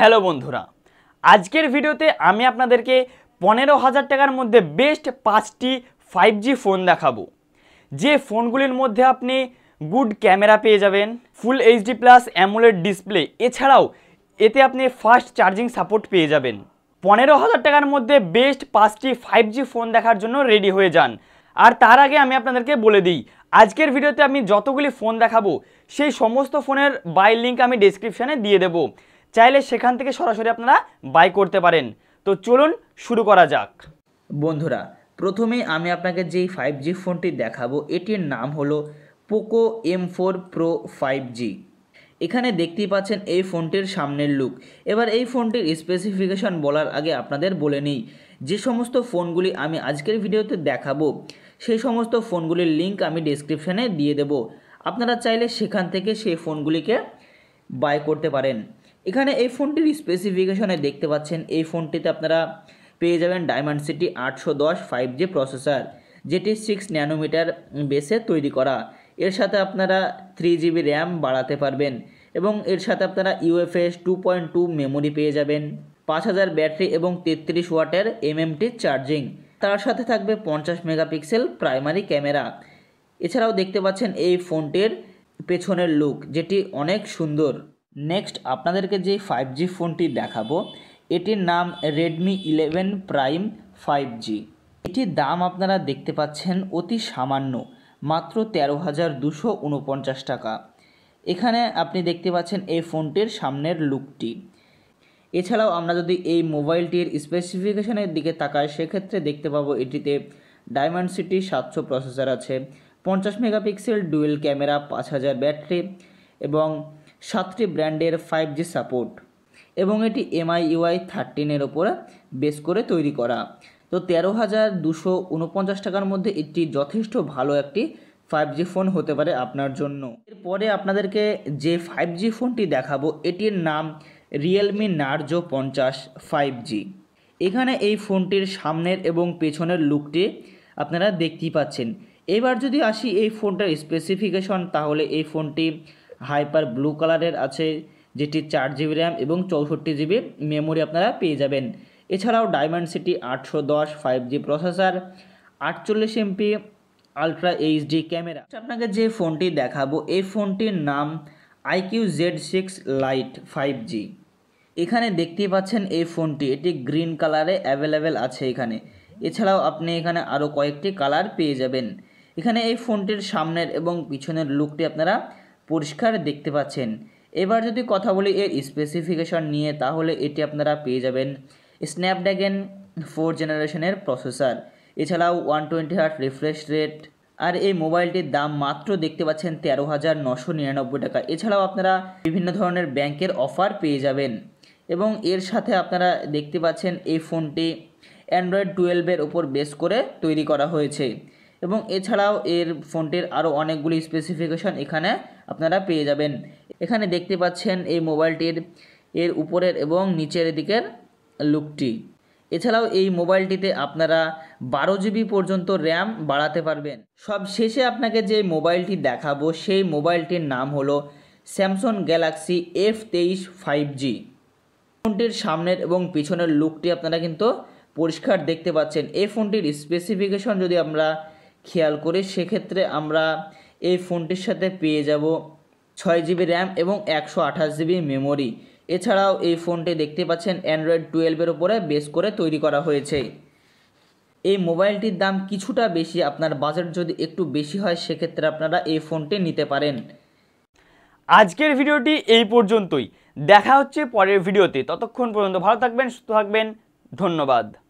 hello বন্ধুরা আজকের ভিডিওতে আমি আপনাদেরকে পনেরো হাজার টাকার মধ্যে বেস্ট পাঁচটি ফাইভ জি ফোন দেখাবো যে ফোনগুলির মধ্যে আপনি গুড ক্যামেরা পেয়ে যাবেন full HD plus AMOLED display এছাড়াও এতে আপনি ফাস্ট চার্জিং সাপোর্ট পেয়ে যাবেন পনেরো হাজার টাকার মধ্যে বেস্ট পাঁচটি ফাইভ জি ফোন দেখার জন্য রেডি হয়ে যান আর তার আগে আমি আপনাদেরকে বলে দিই আজকের ভিডিওতে আমি যতগুলি ফোন দেখাবো সেই সমস্ত ফোনের বাই লিঙ্ক আমি ডিসক্রিপশানে দিয়ে দেবো চাইলে সেখান থেকে সরাসরি আপনারা বাই করতে পারেন তো চলুন শুরু করা যাক বন্ধুরা প্রথমে আমি আপনাকে যেই ফাইভ জি ফোনটি দেখাবো এটির নাম হলো Poco M four Pro five G এখানে দেখতেই পাচ্ছেন এই ফোনটির সামনের লুক এবার এই ফোনটির স্পেসিফিকেশন বলার আগে আপনাদের বলে নিই যে সমস্ত ফোনগুলি আমি আজকের ভিডিওতে দেখাবো সেই সমস্ত ফোনগুলির লিঙ্ক আমি ডিসক্রিপশানে দিয়ে দেব আপনারা চাইলে সেখান থেকে সেই ফোনগুলিকে বাই করতে পারেন এখানে এই ফোনটির স্পেসিফিকেশনে দেখতে পাচ্ছেন এই ফোনটিতে আপনারা পেয়ে যাবেন ডায়মন্ড সিটি আটশো দশ ফাইভ জি প্রসেসর যেটি সিক্স ন্যানোমিটার বেসে তৈরি করা এর সাথে আপনারা থ্রি জিবি র্যাম বাড়াতে পারবেন এবং এর সাথে আপনারা UFS two point two memory পেয়ে যাবেন পাঁচ হাজার ব্যাটারি এবং তেত্রিশ ওয়াটের এমএমটি চার্জিং তার সাথে থাকবে পঞ্চাশ মেগাপিক্সেল প্রাইমারি ক্যামেরা এছাড়াও দেখতে পাচ্ছেন এই ফোনটির পেছনের লুক যেটি অনেক সুন্দর নেক্সট আপনাদেরকে যে ফাইভ জি ফোনটি দেখাবো এটির নাম Redmi eleven Prime five G এটির দাম আপনারা দেখতে পাচ্ছেন অতি সামান্য মাত্র তেরো হাজার দুশো উনপঞ্চাশ টাকা এখানে আপনি দেখতে পাচ্ছেন এই ফোনটির সামনের লুকটি এছাড়াও আমরা যদি এই মোবাইলটির স্পেসিফিকেশনের দিকে তাকাই সেক্ষেত্রে দেখতে পাবো এটিতে ডায়মন্ড সিটি সাতশো প্রসেসর আছে পঞ্চাশ মেগাপিক্সেল ডুয়েল ক্যামেরা পাঁচ হাজার ব্যাটারি এবং সাতটি ব্র্যান্ডের ফাইভ জি সাপোর্ট এবং এটি এমআই ইউআই থার্টিনের ওপরে বেস করে তৈরি করা তো তেরো হাজার দুশো উনপঞ্চাশ টাকার মধ্যে এটি যথেষ্ট ভালো একটি ফাইভ জি ফোন হতে পারে আপনার জন্য এরপরে আপনাদেরকে যে ফাইভ জি ফোনটি দেখাবো এটির নাম রিয়েলমি নার্জো পঞ্চাশ ফাইভ জি এখানে এই ফোনটির সামনের এবং পেছনের লুকটি আপনারা দেখতেই পাচ্ছেন এবার যদি আসি এই ফোনটার স্পেসিফিকেশন তাহলে এই ফোনটি হাইপার ব্লু কালারের আছে যেটি চার জিবি র্যাম এবং চৌষট্টি জিবি মেমোরি আপনারা পেয়ে যাবেন এছাড়াও ডায়মন্ড সিটি আটশো দশ ফাইভ জি প্রসেসার আটচল্লিশ এমপি আলট্রা এইচডি ক্যামেরা আপনাকে যে ফোনটি দেখাবো এই ফোনটির নাম iQOO Z six Lite five G এখানে দেখতেই পাচ্ছেন এই ফোনটি এটি গ্রিন কালারে অ্যাভেলেবেল আছে এখানে এছাড়াও আপনি এখানে আরও কয়েকটি কালার পেয়ে যাবেন এখানে এই ফোনটির সামনের এবং পিছনের লুকটি আপনারা পরিষ্কার দেখতে পাচ্ছেন এবার যদি কথা বলি এর স্পেসিফিকেশন নিয়ে তাহলে এটি আপনারা পেয়ে যাবেন স্ন্যাপড্রাগন ফোর জেনারেশনের প্রসেসর এছাড়াও one twenty hertz refresh rate আর এই মোবাইলটির দাম মাত্র দেখতে পাচ্ছেন তেরো হাজার নশো নিরানব্বই টাকা এছাড়াও আপনারা বিভিন্ন ধরনের ব্যাংকের অফার পেয়ে যাবেন এবং এর সাথে আপনারা দেখতে পাচ্ছেন এই ফোনটি অ্যান্ড্রয়েড টুয়েলভের ওপর বেস করে তৈরি করা হয়েছে এবং এছাড়াও এর ফোনটির আরও অনেকগুলি স্পেসিফিকেশন এখানে আপনারা পেয়ে যাবেন এখানে দেখতে পাচ্ছেন এই মোবাইলটির এর উপরের এবং নিচের দিকের লুকটি এছাড়াও এই মোবাইলটিতে আপনারা বারো জিবি পর্যন্ত র্যাম বাড়াতে পারবেন সব শেষে আপনাকে যে মোবাইলটি দেখাবো সেই মোবাইলটির নাম হলো স্যামসং গ্যালাক্সি এফ তেইশ ফাইভ জি ফোনটির সামনের এবং পিছনের লুকটি আপনারা কিন্তু পরিষ্কার দেখতে পাচ্ছেন এই ফোনটির স্পেসিফিকেশন যদি আমরা খেয়াল করি সেক্ষেত্রে আমরা এই ফোনটির সাথে পেয়ে যাব ছয় জিবি র্যাম এবং একশো আঠাশ জিবি মেমোরি এছাড়াও এই ফোনটি দেখতে পাচ্ছেন অ্যান্ড্রয়েড টুয়েলভের ওপরে বেস করে তৈরি করা হয়েছে এই মোবাইলটির দাম কিছুটা বেশি আপনার বাজেট যদি একটু বেশি হয় সেক্ষেত্রে আপনারা এই ফোনটি নিতে পারেন আজকের ভিডিওটি এই পর্যন্তই দেখা হচ্ছে পরের ভিডিওতে ততক্ষণ পর্যন্ত ভালো থাকবেন সুস্থ থাকবেন ধন্যবাদ